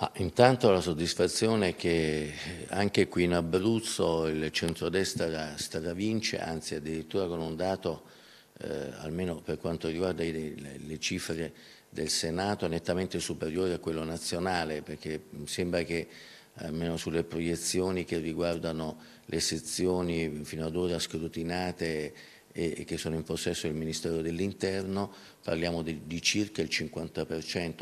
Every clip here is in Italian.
Ma intanto la soddisfazione è che anche qui in Abruzzo il centrodestra stravince, anzi addirittura con un dato, eh, almeno per quanto riguarda i, le cifre del Senato, nettamente superiore a quello nazionale, perché sembra che almeno sulle proiezioni che riguardano le sezioni fino ad ora scrutinate e, che sono in possesso del Ministero dell'Interno, parliamo di, di circa il 50%,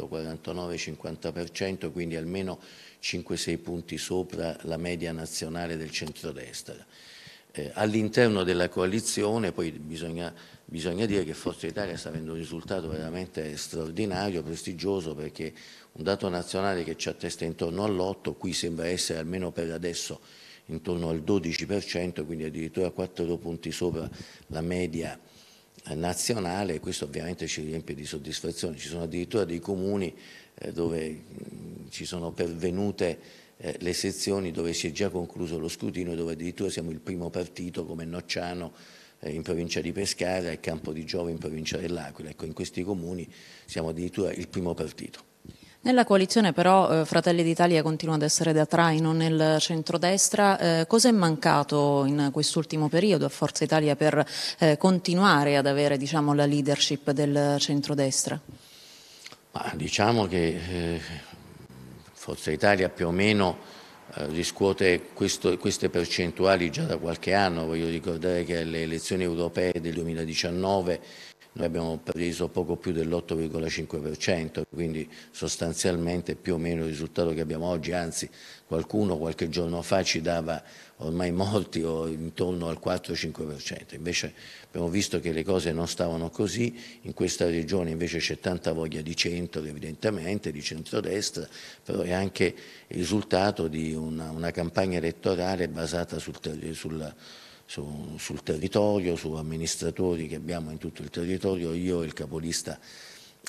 49-50%, quindi almeno 5-6 punti sopra la media nazionale del centrodestra. Eh, All'interno della coalizione poi bisogna, bisogna dire che Forza Italia sta avendo un risultato veramente straordinario, prestigioso, perché un dato nazionale che ci attesta intorno all'8, qui sembra essere almeno per adesso intorno al 12%, quindi addirittura 4 punti sopra la media nazionale e questo ovviamente ci riempie di soddisfazione. Ci sono addirittura dei comuni eh, dove ci sono pervenute eh, le sezioni dove si è già concluso lo scrutino e dove addirittura siamo il primo partito come Nocciano eh, in provincia di Pescara e Campo di Giove in provincia dell'Aquila. Ecco, in questi comuni siamo addirittura il primo partito. Nella coalizione però eh, Fratelli d'Italia continua ad essere da traino nel centrodestra. Eh, Cosa è mancato in quest'ultimo periodo a Forza Italia per eh, continuare ad avere diciamo, la leadership del centrodestra? Ma diciamo che eh, Forza Italia più o meno eh, riscuote questo, queste percentuali già da qualche anno. Voglio ricordare che alle elezioni europee del 2019 noi abbiamo preso poco più dell'8,5%, quindi sostanzialmente più o meno il risultato che abbiamo oggi, anzi qualcuno qualche giorno fa ci dava ormai molti o intorno al 4-5%, invece abbiamo visto che le cose non stavano così, in questa regione invece c'è tanta voglia di centro evidentemente, di centrodestra, però è anche il risultato di una, una campagna elettorale basata sul, sulla su, sul territorio, su amministratori che abbiamo in tutto il territorio, io e il capolista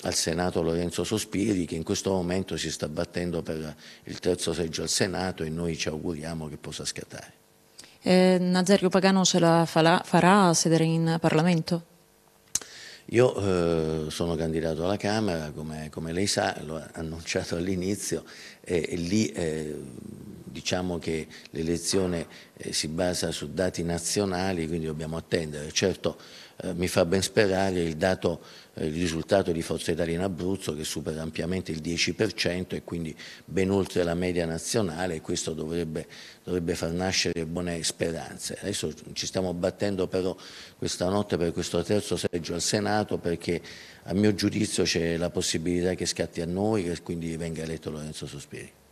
al Senato Lorenzo Sospiri che in questo momento si sta battendo per il terzo seggio al Senato e noi ci auguriamo che possa scattare. Eh, Nazario Pagano ce la farà, farà a sedere in Parlamento? Io eh, sono candidato alla Camera, come, come, lei sa, l'ho annunciato all'inizio, e, e lì eh, diciamo che l'elezione eh, si basa su dati nazionali, quindi dobbiamo attendere. Certo eh, mi fa ben sperare il, dato, eh, il risultato di Forza Italia in Abruzzo che supera ampiamente il 10% e quindi ben oltre la media nazionale e questo dovrebbe, dovrebbe far nascere buone speranze. Adesso ci stiamo battendo però questa notte per questo terzo seggio al Senato perché a mio giudizio c'è la possibilità che scatti a noi e quindi venga eletto Lorenzo Sospiri.